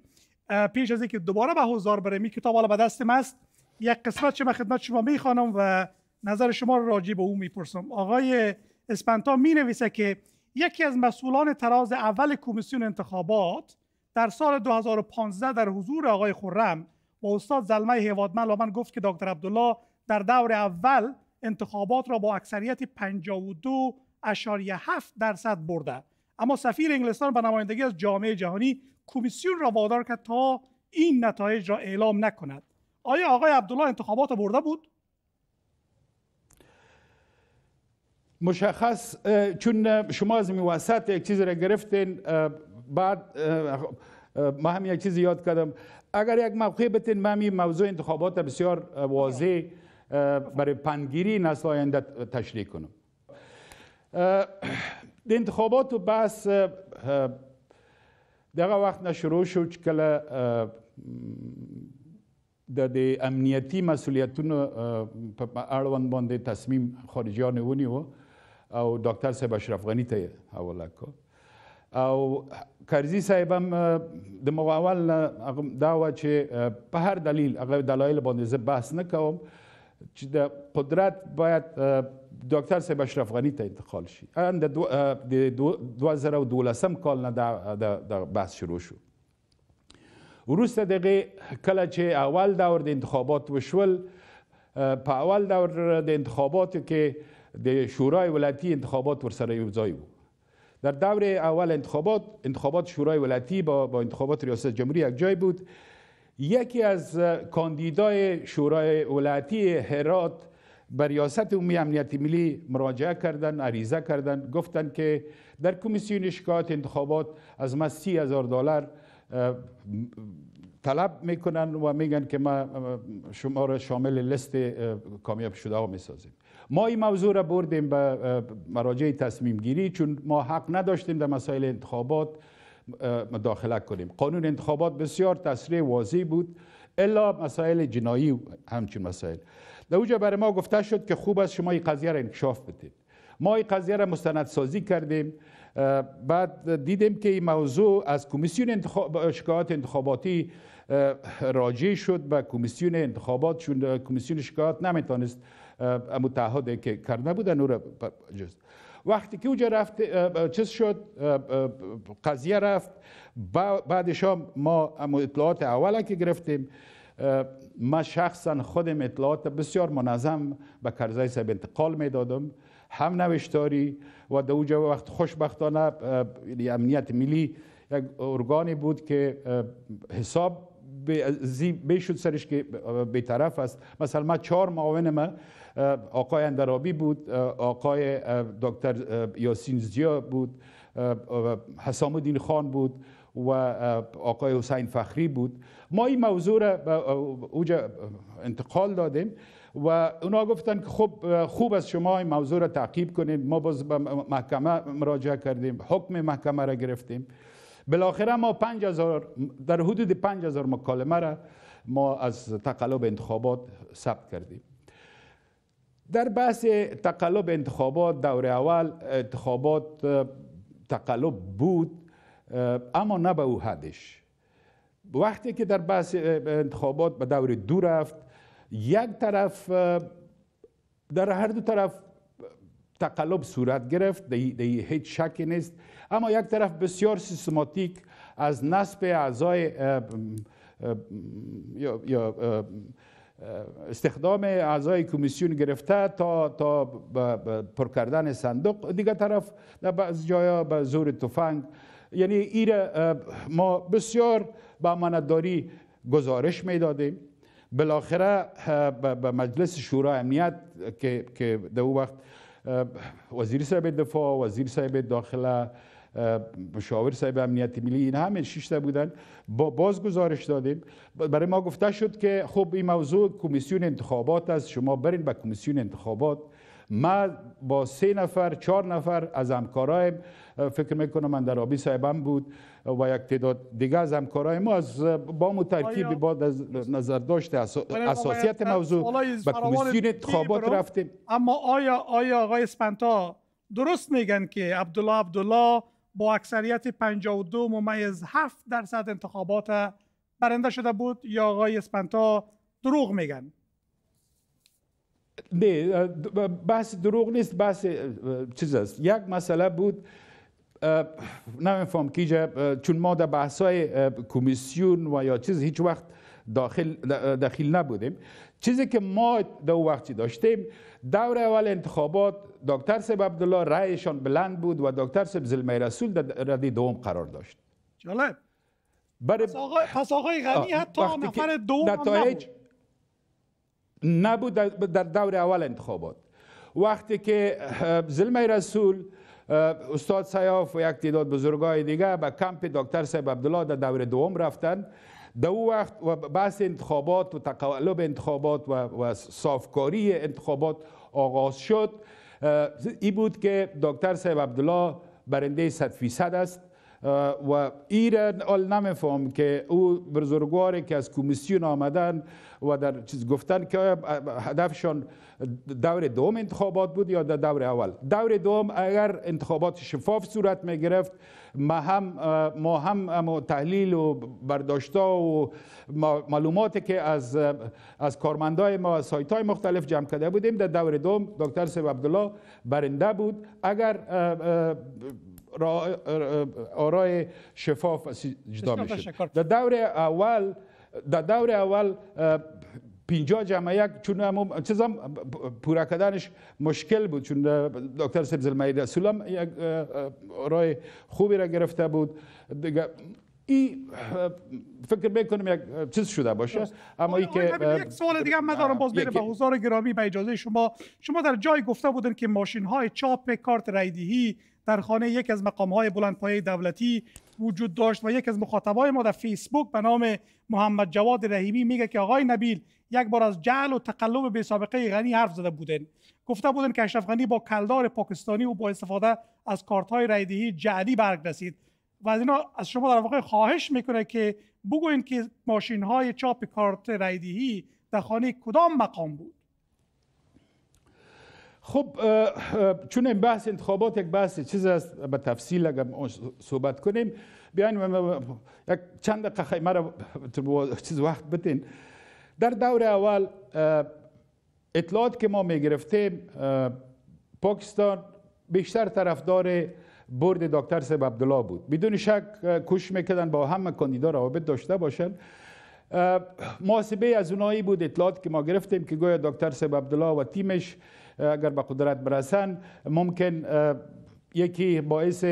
پیش از اینکه دوباره به حضار برمی کتاب حالا به دست است یک قسمت چه من خدمت شما میخوانم و نظر شما را راجع به او میپرسم آقای اسپنتا می نویسه که یکی از مسئولان تراز اول کمیسیون انتخابات در سال 2015 در حضور آقای خورم و استاد زلمه هیوادمل و من گفت که دکتر عبدالله در دور اول انتخابات را با اکثریت 52 اشاریه 7 درصد برده اما سفیر انگلستان به نمایندگی از جامعه جهانی کمیسیون را وادار کرد تا این نتایج را اعلام نکند آیا آقای عبدالله انتخابات برده بود مشخص چون شما از می وسط یک چیز را گرفتین بعد ما هم یک چیز یاد کردم اگر یک موقع بتین من موضوع انتخابات بسیار واضح برای پندگیری نسل آینده تشریح کنم د انتخاباتو بحث دغه وخت نه شروع شو چې کله د د امنیتی مسولیتونو په اړوند باندې تصمیم خارجیان ونیو او ډاکټر صاحب اشرف غنی ته حواله کو او کرزی صاحب هم د مغاول هغه دا و چې په هر دلیل هغه دلایل باندې زه بحث نه کوم چې د قدرت باید ډاکټر صاحب اشرف غني ته انتقال شي ان د 2012 کال نه د بحث شروع شو وروسته دغه کله چې اول دور د انتخابات وشول په اول دور د انتخاباتو کې د شورای ولایتي انتخابات ورسره یو ځای وو در دور اول انتخابات انتخابات شورای ولایتی با, با انتخابات ریاست جمهوری یک جای بود یکی از کاندیدای شورای ولایتی هرات به ریاست عمومی امنیت ملی مراجعه کردن عریضه کردن گفتن که در کمیسیون شکایت انتخابات از ما سی هزار دلار طلب میکنن و میگن که ما شما را شامل لست کامیاب شده ها میسازیم ما این موضوع را بردیم به مراجع تصمیم گیری چون ما حق نداشتیم در مسائل انتخابات مداخله کنیم قانون انتخابات بسیار تصریح واضح بود الا مسائل جنایی همچین مسائل در اوجا برای ما گفته شد که خوب است شما این قضیه را انکشاف بدید ما این قضیه را مستندسازی کردیم بعد دیدیم که این موضوع از کمیسیون انتخاب شکایات انتخاباتی راجع شد به کمیسیون انتخابات چون کمیسیون شکایات نمیتونست متعهد که کرده بودن او را جز وقتی که اونجا رفت چیز شد قضیه رفت بعدش ما اطلاعات اول که گرفتیم ما شخصا خودم اطلاعات بسیار منظم به کرزای صاحب انتقال میدادم هم نوشتاری و در اونجا وقت خوشبختانه یعنی امنیت ملی یک ارگانی بود که حساب بی سرش که بیطرف است مثلا ما چهار معاون ما آقای اندرابی بود آقای دکتر یاسین زیا بود حسام الدین خان بود و آقای حسین فخری بود ما این موضوع را به اوج انتقال دادیم و اونا گفتن که خب خوب از شما این موضوع را تعقیب کنید ما باز به محکمه مراجعه کردیم حکم محکمه را گرفتیم بالاخره ما 5000 در حدود 5000 مکالمه را ما از تقلب انتخابات ثبت کردیم در بحث تقلب انتخابات دور اول انتخابات تقلب بود اما نه به او حدش وقتی که در بحث انتخابات به دور دو رفت یک طرف در هر دو طرف تقلب صورت گرفت دی هیچ شکی نیست اما یک طرف بسیار سیستماتیک از نصب اعضای یا استخدام اعضای کمیسیون گرفته تا تا پر کردن صندوق دیگه طرف در بعض جایا به زور تفنگ یعنی ایر ما بسیار به امانتداری گزارش میدادیم بالاخره به مجلس شورا امنیت که که در وقت وزیر صاحب دفاع وزیر صاحب داخله مشاور صاحب امنیت ملی این همه شش بودن با باز گزارش دادیم برای ما گفته شد که خب این موضوع کمیسیون انتخابات است شما برین به کمیسیون انتخابات من با سه نفر چهار نفر از همکارایم فکر میکنم من در آبی صاحبم بود و یک تعداد دیگه از همکارای ما از با مترکیب با از نظر داشته اساسیت موضوع به کمیسیون انتخابات رفتیم اما آیا آیا آقای اسپنتا درست میگن که عبدالله عبدالله با اکثریت 52 ممیز 7 درصد انتخابات برنده شده بود یا آقای اسپنتا دروغ میگن نه بحث دروغ نیست بحث چیز است یک مسئله بود نمیفهم که چون ما در بحث های کمیسیون و یا چیز هیچ وقت داخل, نبودیم چیزی که ما دو وقتی داشتیم دور اول انتخابات دکتر سب عبدالله رأیشان بلند بود و دکتر سب زلمی رسول در ردی دوم قرار داشت جالب بر... پس آقای غنی حتی نفر دوم نتایج نبود در دور اول انتخابات وقتی که زلمه رسول استاد سیاف و یک تعداد بزرگای دیگه به کمپ دکتر سیب عبدالله در دور دوم رفتن در او وقت و بحث انتخابات و تقلب انتخابات و, و صافکاری انتخابات آغاز شد ای بود که دکتر صاحب عبدالله برنده صد فیصد است و ایران آل نمیفهم که او بزرگواری که از کمیسیون آمدن و در چیز گفتن که هدفشان دور دوم انتخابات بود یا در دور اول دور دوم اگر انتخابات شفاف صورت می گرفت ما هم ما هم تحلیل و برداشتا و معلوماتی که از از کارمندای ما از سایت های مختلف جمع کرده بودیم در دور دوم دکتر سیب عبدالله برنده بود اگر آرای شفاف جدا میشد در دور اول در دور اول پینجا جمعه یک چون چیزم پورا کردنش مشکل بود چون دکتر سبز المعید هم یک رای خوبی را گرفته بود این فکر میکنم یک چیز شده باشه اما ای که یک سوال دیگه هم دارم باز میره به حضار گرامی به اجازه شما شما در جای گفته بودن که ماشین های چاپ کارت رایدهی در خانه یک از مقام های بلندپایه دولتی وجود داشت و یک از مخاطبای ما در فیسبوک به نام محمد جواد رحیمی میگه که آقای نبیل یک بار از جعل و تقلب به سابقه غنی حرف زده بودن گفته بودن که اشرف غنی با کلدار پاکستانی و با استفاده از کارت های رایدهی جعلی برگ رسید و از اینا از شما در واقع خواهش میکنه که بگوین که ماشین های چاپ کارت رایدهی در خانه کدام مقام بود خب چون این بحث انتخابات یک بحث چیز است به تفصیل اگر صحبت کنیم بیاین یک چند دقیقه مرا چیز وقت بتین در دور اول اطلاعات که ما می گرفتیم پاکستان بیشتر طرفدار برد دکتر سب عبدالله بود بدون شک کوش میکردن با همه کاندیدا روابط داشته باشند محاسبه از اونایی بود اطلاعات که ما گرفتیم که گویا دکتر سب عبدالله و تیمش اگر به قدرت برسن ممکن یکی باعث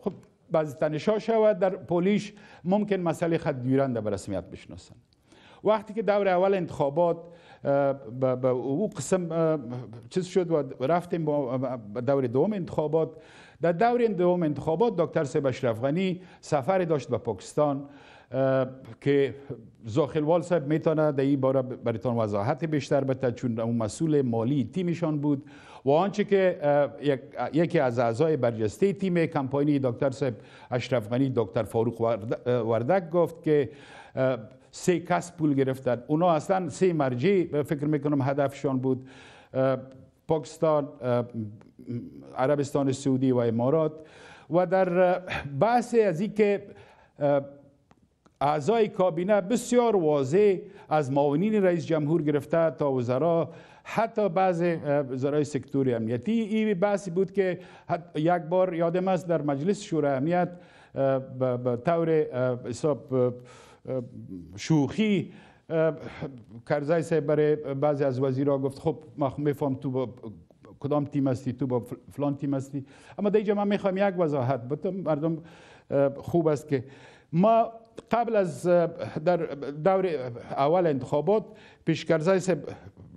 خب بعضی تنشا شود در پولیش ممکن مسئله خط گیرنده به رسمیت بشناسند وقتی که دور اول انتخابات به او قسم چیز شد و رفتیم با دور دوم انتخابات در دور دوم انتخابات دکتر سیب اشرف غنی سفر داشت به پاکستان که زاخلوال صاحب میتونه در این باره براتان وضاحت بیشتر بده چون اون مسئول مالی تیمشان بود و آنچه که یکی از اعضای برجسته تیم کمپانی دکتر صاحب اشرف غنی دکتر فاروق وردک گفت که سه کس پول گرفتند اونا اصلا سه مرجع فکر میکنم هدفشان بود پاکستان عربستان سعودی و امارات و در بحث از این که اعضای کابینه بسیار واضح از معاونین رئیس جمهور گرفته تا وزرا حتی بعض وزرای سکتور امنیتی این بحثی بود که یک بار یادم است در مجلس شورای امنیت به طور حساب شوخی کرزای صاحب برای بعضی از وزیرا گفت خب ما میفهم تو با کدام تیم هستی تو با فلان تیم هستی اما در اینجا من میخوام یک وضاحت بتم مردم خوب است که ما قبل از در دور اول انتخابات پیشکرزای صاحب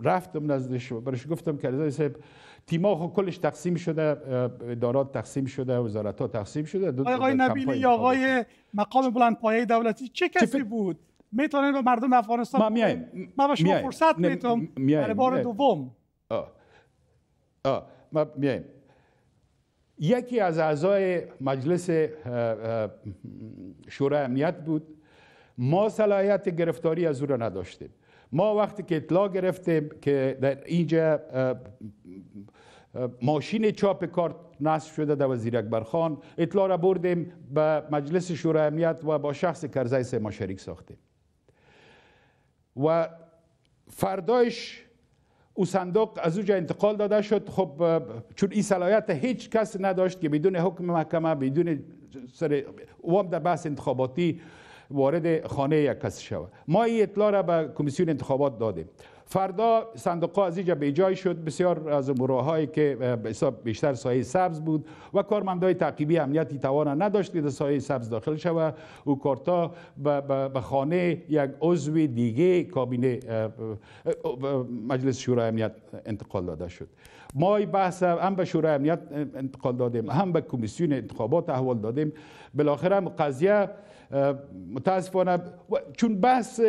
رفتم نزدش برش گفتم کرزای صاحب تیما خب کلش تقسیم شده ادارات تقسیم شده وزارت ها تقسیم شده آقای نبیلی آقای مقام بلند پایه دولتی چه کسی بود میتونه با مردم افغانستان ما میایم ما با شما فرصت میتونم برای بار دوم آه. آه. ما میایم یکی از اعضای مجلس شورای امنیت بود ما صلاحیت گرفتاری از او را نداشتیم ما وقتی که اطلاع گرفتیم که در اینجا ماشین چاپ کارت نصب شده در وزیر اکبر خان اطلاع را بردیم به مجلس شورای امنیت و با شخص کرزی ما شریک ساختیم و فردایش او صندوق از اونجا انتقال داده شد خب چون این صلاحیت هیچ کس نداشت که بدون حکم محکمه بدون سر اوام در بحث انتخاباتی وارد خانه یک کس شود ما این اطلاع را به کمیسیون انتخابات دادیم فردا صندوق از اینجا به جای شد بسیار از مراهایی که بیشتر سایه سبز بود و کارمندای تعقیبی امنیتی توان نداشت که سایه سبز داخل شود او کارتا به خانه یک عضو دیگه کابینه مجلس شورای امنیت انتقال داده شد ما این بحث هم به شورای امنیت انتقال دادیم هم به کمیسیون انتخابات احوال دادیم بالاخره قضیه متاسفانه چون بحث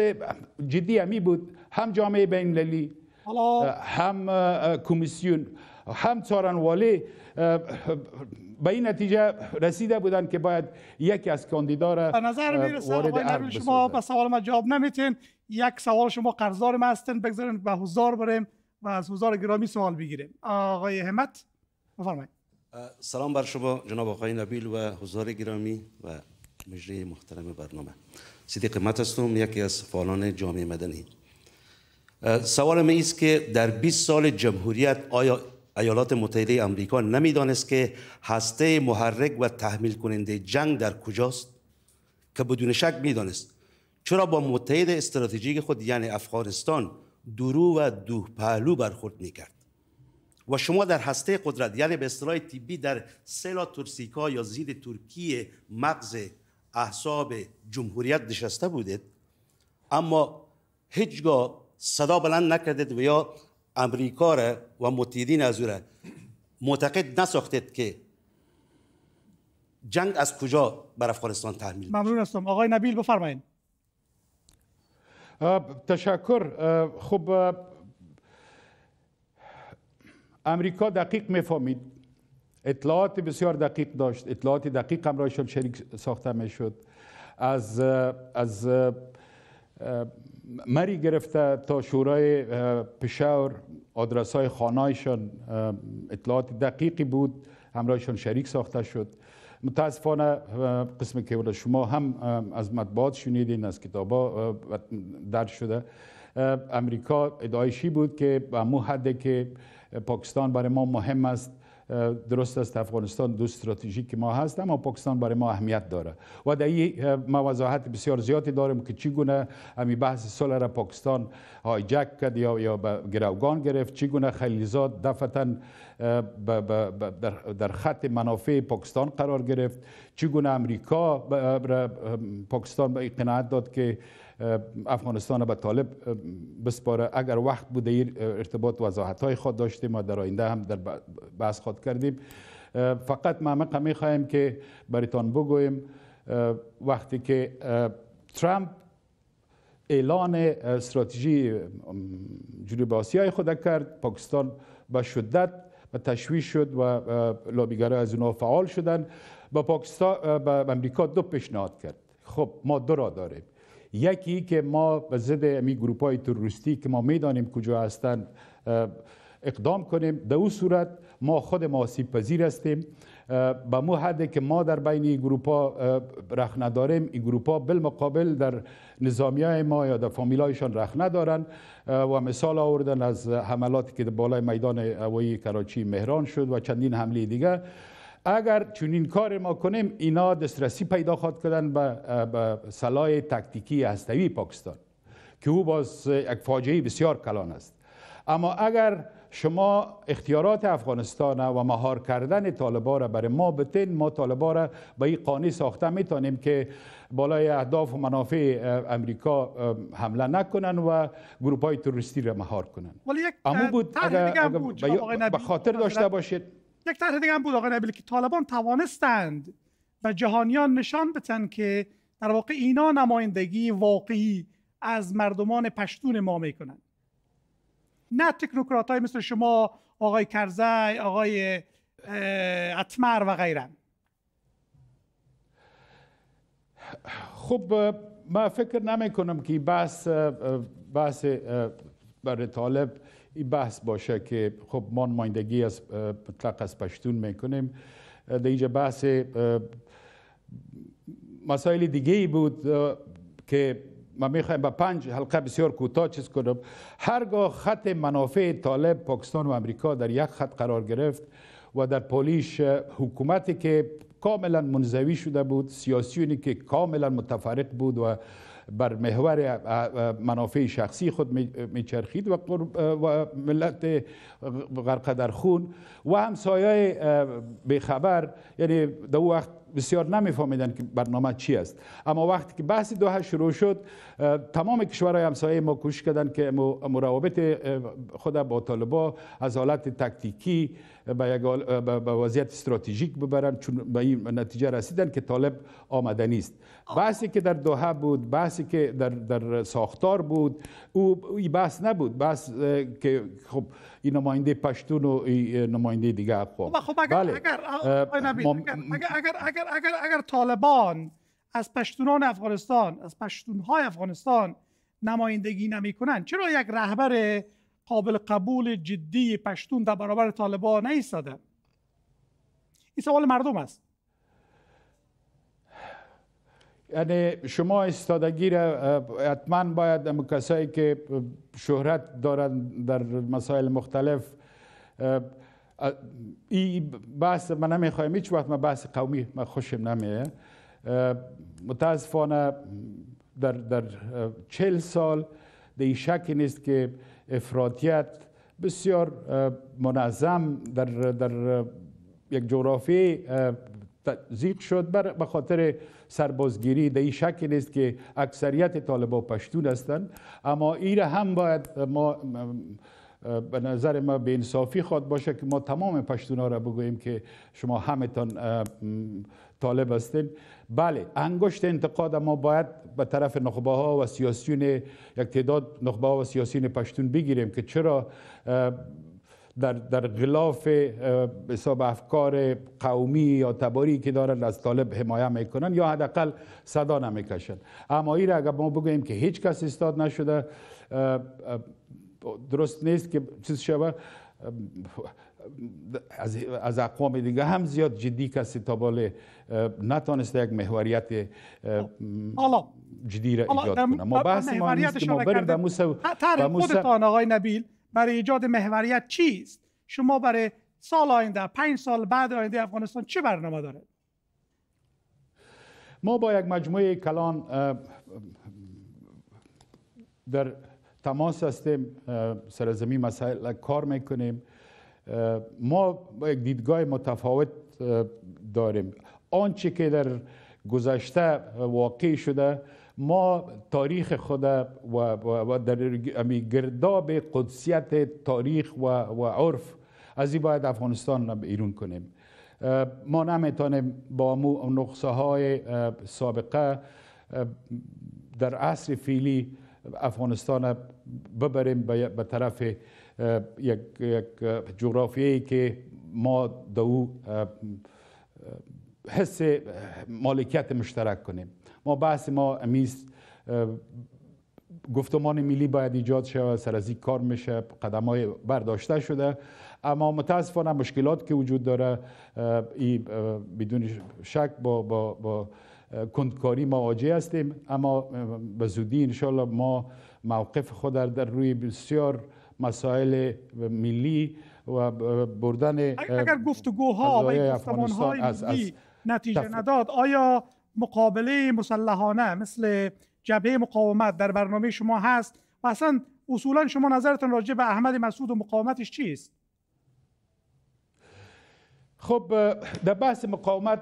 جدی همی بود هم جامعه بین المللی هم کمیسیون هم چارنواله به این نتیجه رسیده بودند که باید یکی از کاندیدا را به نظر میرسه آقای شما به سوال ما جواب نمیتین یک سوال شما قرضدار ما هستن بگذارین به حضار بریم و از حضار گرامی سوال بگیریم آقای همت بفرمایید سلام بر شما جناب آقای نبیل و حضار گرامی و مجری محترم برنامه صدیق قیمت هستم یکی از فعالان جامعه مدنی سوال من است که در 20 سال جمهوریت آیا ایالات متحده آمریکا نمیدانست که هسته محرک و تحمیل کننده جنگ در کجاست که بدون شک میدانست چرا با متحد استراتژیک خود یعنی افغانستان درو و دو پهلو برخورد میکرد و شما در هسته قدرت یعنی به اصطلاح تیبی در سلا تورسیکا یا زیر ترکیه مغز احساب جمهوریت نشسته بودید اما هیچگاه صدا بلند نکردید و یا امریکا را و متحدین از او را معتقد نساختید که جنگ از کجا بر افغانستان تحمیل ممنون هستم آقای نبیل بفرمایید تشکر خب امریکا دقیق میفهمید اطلاعات بسیار دقیق داشت اطلاعات دقیق هم شریک ساخته می شد از, از مری گرفته تا شورای پشاور آدرس های خانایشان اطلاعات دقیقی بود همراهشان شریک ساخته شد متاسفانه قسم که شما هم از مطبوعات شنیدین از کتابا در شده امریکا ادعایشی بود که به که پاکستان برای ما مهم است درست است افغانستان دو استراتژیک ما هست اما پاکستان برای ما اهمیت داره و در این ما وضاحت بسیار زیادی داریم که چگونه امی بحث سال را پاکستان هایجک کرد یا یا به گروگان گرفت چگونه خلیزاد دفعتا در خط منافع پاکستان قرار گرفت چگونه امریکا پاکستان به قناعت داد که افغانستان به طالب بسپاره اگر وقت بوده این ارتباط وضاحت های خود داشتیم ما در آینده هم در بحث خود کردیم فقط ما می میخواهیم که بریتان بگویم وقتی که ترامپ اعلان استراتژی جنوب آسیای خود کرد پاکستان به شدت و تشویش شد و لابیگره از اونها فعال شدن با پاکستان به امریکا دو پیشنهاد کرد خب ما دو را داریم یکی که ما ضد امی گروپ های تروریستی که ما میدانیم کجا هستند اقدام کنیم در او صورت ما خود ما آسیب پذیر هستیم به مو حده که ما در بین این گروپ ها رخ نداریم این گروپ ها بالمقابل در نظامی های ما یا در فامیلایشان رخ ندارن و مثال آوردن از حملاتی که بالای میدان هوایی کراچی مهران شد و چندین حمله دیگه اگر چنین کار ما کنیم اینا دسترسی پیدا خواهد کردن به سلاح تکتیکی هستوی پاکستان که او باز یک فاجعه بسیار کلان است اما اگر شما اختیارات افغانستان و مهار کردن طالبا را برای ما بتین ما طالبا را به این قانع ساخته میتونیم که بالای اهداف و منافع امریکا حمله نکنن و گروپ های تروریستی را مهار کنن ولی یک بود اگر, اگر به خاطر داشته باشید یک طرح دیگه هم بود آقای نبیل که طالبان توانستند و جهانیان نشان بتن که در واقع اینا نمایندگی واقعی از مردمان پشتون ما میکنن. نه تکنوکرات های مثل شما آقای کرزی آقای اتمر و غیره خب من فکر نمی کنم که بحث بحث برای طالب این بحث باشه که خب ما نمایندگی از مطلق از پشتون میکنیم در اینجا بحث مسائل دیگه بود که ما میخوایم به پنج حلقه بسیار کوتاه چیز کنم هرگاه خط منافع طالب پاکستان و امریکا در یک خط قرار گرفت و در پولیش حکومتی که کاملا منزوی شده بود سیاسیونی که کاملا متفرق بود و بر محور منافع شخصی خود میچرخید و ملت غرق در خون و همسایه بیخبر یعنی در وقت بسیار نمیفهمیدن که برنامه چی است اما وقتی که بحث دوحه شروع شد تمام کشورهای همسایه ما کوشش کردن که مراوبت خود با طالبا از حالت تکتیکی به وضعیت استراتژیک ببرن چون به این نتیجه رسیدن که طالب آمده نیست بحثی که در دوحه بود بحثی که در, در ساختار بود او این بحث نبود بحث که خب این نماینده پشتون و نماینده دیگه اقوام خب،, خب اگر, بله. اگر, اگر, اگر, اگر, اگر طالبان از پشتونان افغانستان از پشتونهای افغانستان نمایندگی نمی کنن چرا یک رهبر قابل قبول جدی پشتون در برابر طالبان نیستاده این سوال مردم است یعنی شما استادگی را حتما باید امو کسایی که شهرت دارند در مسائل مختلف این بحث من نمیخوایم هیچ وقت من بحث قومی من خوشم نمیه متاسفانه در, در چل سال شک نیست که افراطیت بسیار منظم در, در یک جغرافی تزیق شد بر به خاطر سربازگیری در این شکل است که اکثریت طالبا پشتون هستند اما ایره هم باید ما به نظر ما به انصافی خواد باشه که ما تمام پشتون ها را بگوییم که شما همتان طالب هستید بله انگشت انتقاد ما باید به طرف نخبه ها و سیاسیون یک تعداد نخبه ها و سیاسیون پشتون بگیریم که چرا در, در غلاف حساب افکار قومی یا تباری که دارند از طالب حمایه میکنن یا حداقل صدا نمیکشن اما این اگر ما بگوییم که هیچ کس استاد نشده درست نیست که چیز شود از, اقوام دیگه هم زیاد جدی کسی تا باله نتانسته یک محوریت جدی را ایجاد کنه ما بحث ما نیست که ما بریم به خودتان آقای نبیل برای ایجاد محوریت چیست شما برای سال آینده پنج سال بعد آینده افغانستان چه برنامه داره ما با یک مجموعه کلان در تماس هستیم سرزمین مسائل کار میکنیم ما یک دیدگاه متفاوت داریم آنچه که در گذشته واقع شده ما تاریخ خود و در گرداب قدسیت تاریخ و, عرف از این باید افغانستان را ایرون کنیم ما نمیتونیم با مو نقصه های سابقه در عصر فیلی افغانستان ببریم به طرف یک, یک ای که ما او حس مالکیت مشترک کنیم ما بحث ما امیز گفتمان ملی باید ایجاد شود سر از کار میشه قدم های برداشته شده اما متاسفانه مشکلات که وجود داره ای بدون شک با, با, با کندکاری مواجه هستیم اما به زودی انشالله ما موقف خود در روی بسیار مسائل ملی و بردن اگر گفتگوها و گفتمانهای از, از نتیجه نداد آیا مقابله مسلحانه مثل جبهه مقاومت در برنامه شما هست و اصلا اصولا شما نظرتون راجع به احمد مسعود و مقاومتش چیست خب در بحث مقاومت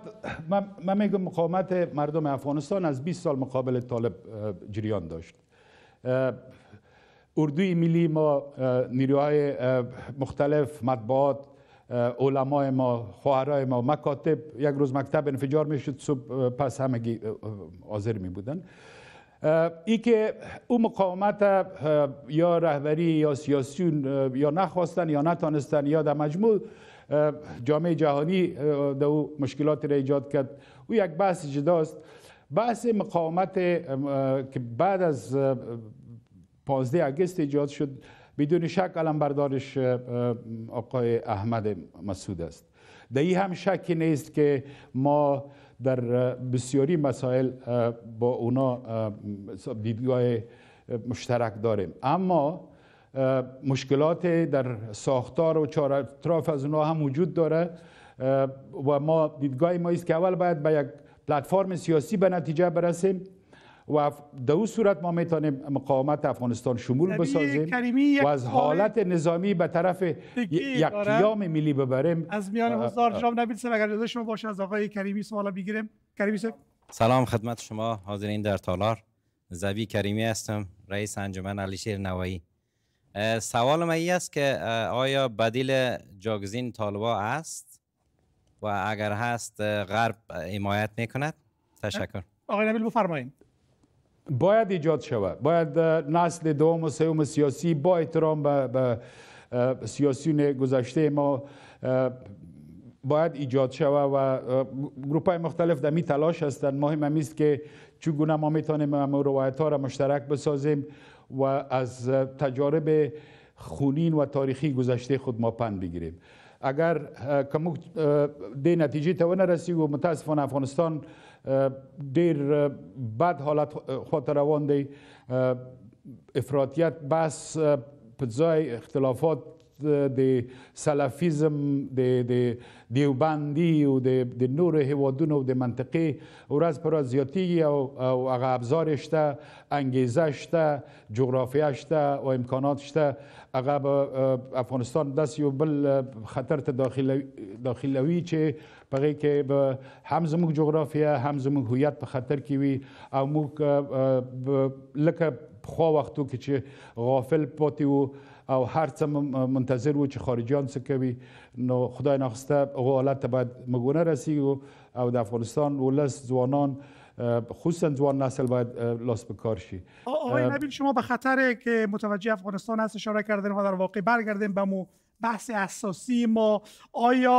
من میگم مقاومت مردم افغانستان از 20 سال مقابل طالب جریان داشت اردوی ملی ما نیروهای مختلف مطبوعات علمای ما خواهرای ما مکاتب یک روز مکتب انفجار میشد صبح پس همگی حاضر می بودن ای که او مقاومت یا رهبری یا سیاسیون یا نخواستن یا نتانستن یا در مجموع جامعه جهانی در او مشکلات را ایجاد کرد او یک بحث جداست بحث مقاومت که بعد از پازده اگست ایجاد شد بدون شک علم بردارش آقای احمد مسعود است در این هم شکی نیست که ما در بسیاری مسائل با اونا دیدگاه مشترک داریم اما مشکلات در ساختار و چهار اطراف از اونا هم وجود داره و ما دیدگاه ما است که اول باید به یک پلتفرم سیاسی به نتیجه برسیم و در اون صورت ما میتونیم مقاومت افغانستان شمول بسازیم و از حالت نظامی به طرف یک قیام ملی ببریم از میان حضار جام نبیل سم اگر شما باشه از آقای کریمی سوالا بگیریم کریمی سم سلام خدمت شما حاضرین در تالار زوی کریمی هستم رئیس انجمن علیشیر نوایی سوال ما است که آیا بدیل جاگزین طالبا است و اگر هست غرب حمایت میکند تشکر آقای نبیل بفرمایید باید ایجاد شود باید نسل دوم و سوم سیاسی با احترام به سیاسیون گذشته ما باید ایجاد شود و گروپ های مختلف در می تلاش هستند مهم است که چگونه ما میتونیم روایت ها را مشترک بسازیم و از تجارب خونین و تاریخی گذشته خود ما پند بگیریم اگر کمک دی نتیجه تو رسید و متاسفانه افغانستان ډیر بد حالت خواته روان دی افراطیت بس په ځای اختلافات د سلفیزم د د دیوبندي او د د نور هوادونو د منطقې ورځ پر ورځ زیاتیږي او او هغه ابزار شته انګیزه شته جغرافیه شته او امکانات شته هغه افغانستان داس یو بل خطر ته داخلوي داخلوي چې په غي کې به هم زموږ جغرافیه هم زموږ هویت په خطر کې وي او موږ لکه خو وختو کې چې غافل پاتې وو او هر څه منتظر وو چې خارجیان څه کوي نو خدای ناخواسته هغه حالت ته باید موږ ونه رسیږو او د افغانستان ولس ځوانان خصوصا جوان نسل باید لاس به کار شی آقای نبیل شما به خطر که متوجه افغانستان هست اشاره کردن و در واقع برگردیم به مو بحث اساسی ما آیا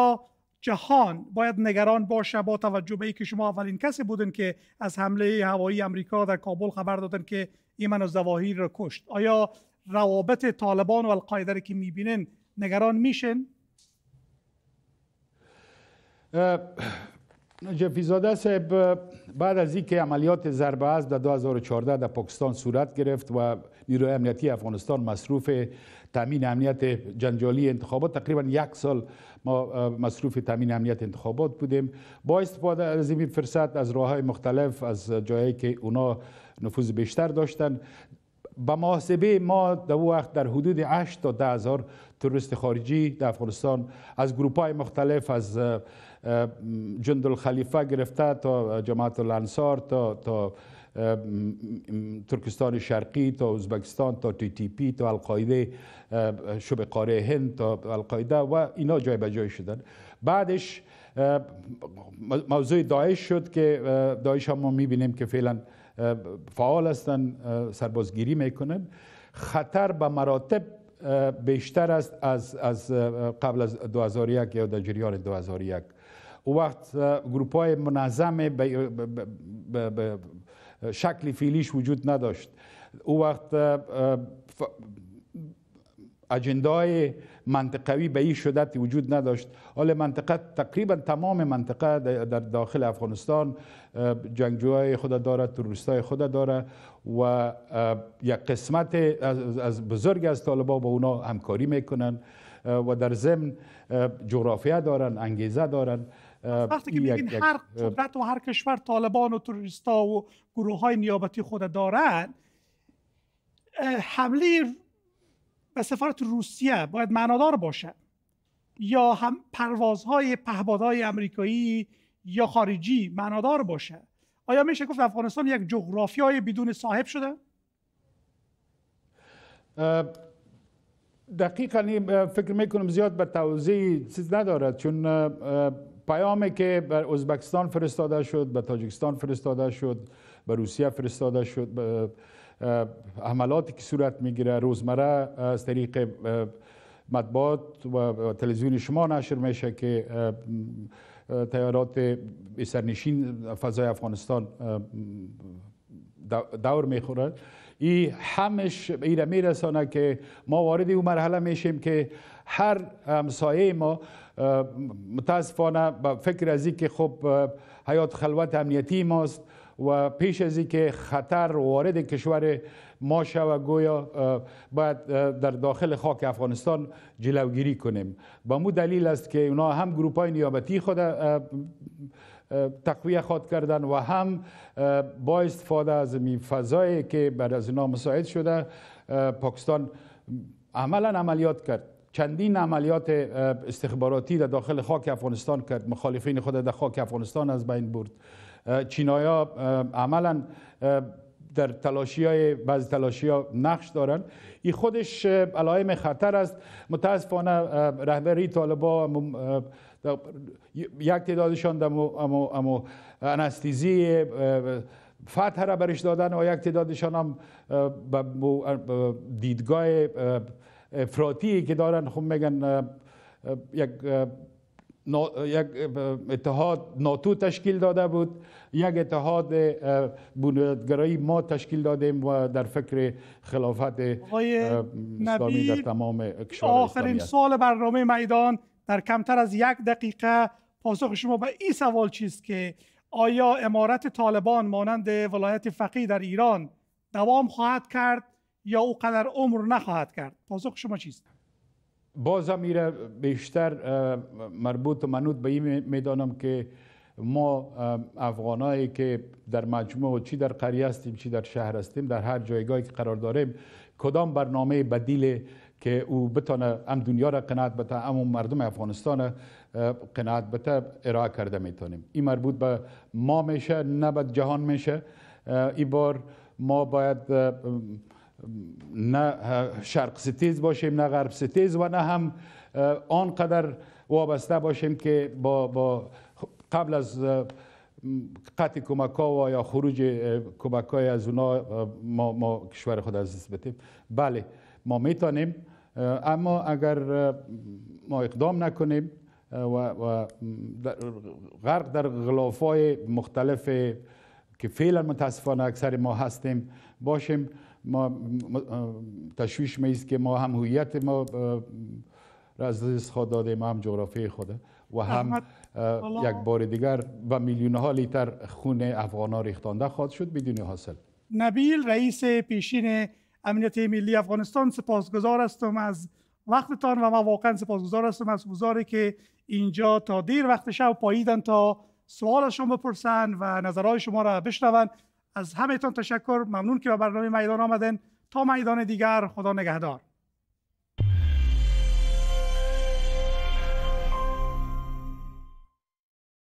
جهان باید نگران باشه با توجه به که شما اولین کسی بودن که از حمله هوایی امریکا در کابل خبر دادن که ایمن از زواهیر را کشت آیا روابط طالبان و القاعده که میبینن نگران میشن؟ جفیزاده صاحب بعد از اینکه عملیات ضربه از در 2014 در پاکستان صورت گرفت و نیروی امنیتی افغانستان مصروف تامین امنیت جنجالی انتخابات تقریبا یک سال ما مصروف تامین امنیت انتخابات بودیم با استفاده از این فرصت از راه های مختلف از جایی که اونا نفوذ بیشتر داشتن به محاسبه ما در وقت در حدود 8 تا 10 هزار تروریست خارجی در افغانستان از گروپ های مختلف از جند الخلیفه گرفته تا جماعت الانصار تا ترکستان شرقی تا ازبکستان تا تی تی پی تا القاعده شب قاره هند تا القاعده و اینا جای به جای شدن بعدش موضوع داعش شد که داعش هم ما میبینیم که فعلا فعال هستن سربازگیری میکنن خطر به مراتب بیشتر است از, از قبل از 2001 یا در جریان 2001 او وقت گروپ های منظم شکل فیلیش وجود نداشت او وقت اجندای منطقوی به این شدت وجود نداشت حال منطقه تقریبا تمام منطقه در داخل افغانستان جنگجوهای خود داره تروریستای خود داره و یک قسمت از بزرگ از طالبا با اونا همکاری میکنن و در ضمن جغرافیه دارن انگیزه دارن وقتی که هر قدرت و هر کشور طالبان و توریستا و گروه های نیابتی خود دارن حمله به سفارت روسیه باید معنادار باشه یا هم پروازهای پهبادهای امریکایی یا خارجی معنادار باشه آیا میشه گفت افغانستان یک جغرافیای بدون صاحب شده؟ دقیقا فکر میکنم زیاد به توضیح چیز ندارد چون پیامی که بر ازبکستان فرستاده شد به تاجکستان فرستاده شد به روسیه فرستاده شد حملاتی که صورت میگیره روزمره از طریق مطبوعات و تلویزیون شما نشر میشه که تیارات سرنشین فضای افغانستان دور میخورد ای همش ای می میرسانه که ما وارد این مرحله میشیم که هر همسایه ما متاسفانه به فکر از که خب حیات خلوت امنیتی ماست و پیش از که خطر وارد کشور ما شوه گویا باید در داخل خاک افغانستان جلوگیری کنیم به مو دلیل است که اونا هم گروپ های نیابتی خود تقویه خواد کردن و هم با استفاده از این فضایی که بعد از اینا مساعد شده پاکستان عملا عملیات کرد چندین عملیات استخباراتی در داخل خاک افغانستان کرد مخالفین خود در خاک افغانستان از بین برد چینایا عملا در تلاشی های بعض تلاشی ها نقش دارن این خودش علائم خطر است متاسفانه رهبری طالبا یک تعدادشان در انستیزی فتح را برش دادن و یک تعدادشان هم دیدگاه افراطی که دارن خب میگن یک اتحاد ناتو تشکیل داده بود یک اتحاد بنیادگرایی ما تشکیل دادیم و در فکر خلافت اسلامی در تمام کشور آخرین سال برنامه میدان در کمتر از یک دقیقه پاسخ شما به این سوال چیست که آیا امارت طالبان مانند ولایت فقی در ایران دوام خواهد کرد یا او قدر عمر نخواهد کرد پاسخ شما چیست بازم میره بیشتر مربوط و منوط به این میدانم که ما افغانایی که در مجموع چی در قریه هستیم چی در شهر هستیم در هر جایگاهی که قرار داریم کدام برنامه بدیل که او بتانه هم دنیا را قناعت بده هم مردم افغانستان قناعت بده ارائه کرده میتونیم این مربوط به ما میشه نه به جهان میشه این بار ما باید نه شرق ستیز باشیم نه غرب ستیز و نه هم آنقدر وابسته باشیم که با, با قبل از قطع کمک ها و یا خروج کمک های از اونا ما, ما کشور خود از دست بتیم بله ما میتونیم اما اگر ما اقدام نکنیم و, غرق در غلاف های مختلف که فعلا متاسفانه اکثر ما هستیم باشیم ما تشویش می که ما هم هویت ما را از دست خود ما هم جغرافی خود و هم یک بار دیگر و میلیون ها لیتر خون افغان ها ریختانده خواهد شد بدون حاصل نبیل رئیس پیشین امنیت ملی افغانستان سپاسگزار هستم از وقتتان و ما واقعا سپاسگزار هستم از گزاری که اینجا تا دیر وقت شب پاییدن تا سوال شما بپرسن و نظرهای شما را بشنوند از تان تشکر ممنون که به برنامه میدان آمدن تا میدان دیگر خدا نگهدار